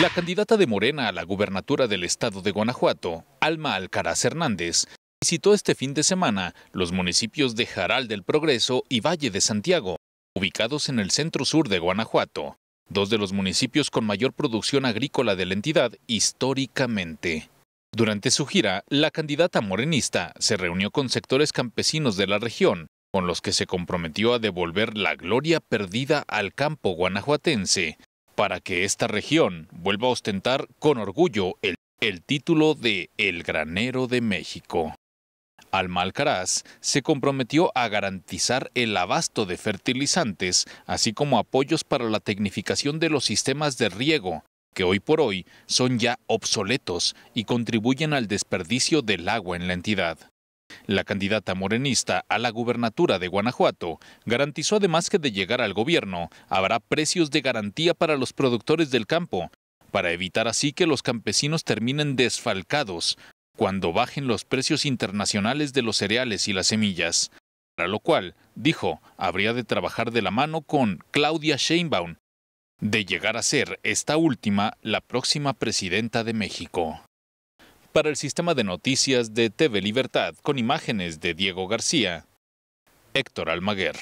La candidata de Morena a la gubernatura del estado de Guanajuato, Alma Alcaraz Hernández, visitó este fin de semana los municipios de Jaral del Progreso y Valle de Santiago, ubicados en el centro sur de Guanajuato, dos de los municipios con mayor producción agrícola de la entidad históricamente. Durante su gira, la candidata morenista se reunió con sectores campesinos de la región, con los que se comprometió a devolver la gloria perdida al campo guanajuatense para que esta región vuelva a ostentar con orgullo el, título de El Granero de México. Alma Alcaraz se comprometió a garantizar el abasto de fertilizantes, así como apoyos para la tecnificación de los sistemas de riego, que hoy por hoy son ya obsoletos y contribuyen al desperdicio del agua en la entidad. La candidata morenista a la gubernatura de Guanajuato garantizó además que de llegar al gobierno habrá precios de garantía para los productores del campo, para evitar así que los campesinos terminen desfalcados cuando bajen los precios internacionales de los cereales y las semillas. Para lo cual, dijo, habría de trabajar de la mano con Claudia Sheinbaum, de llegar a ser esta última la próxima presidenta de México. Para el sistema de noticias de TV Libertad, con imágenes de Diego García, Héctor Almaguer.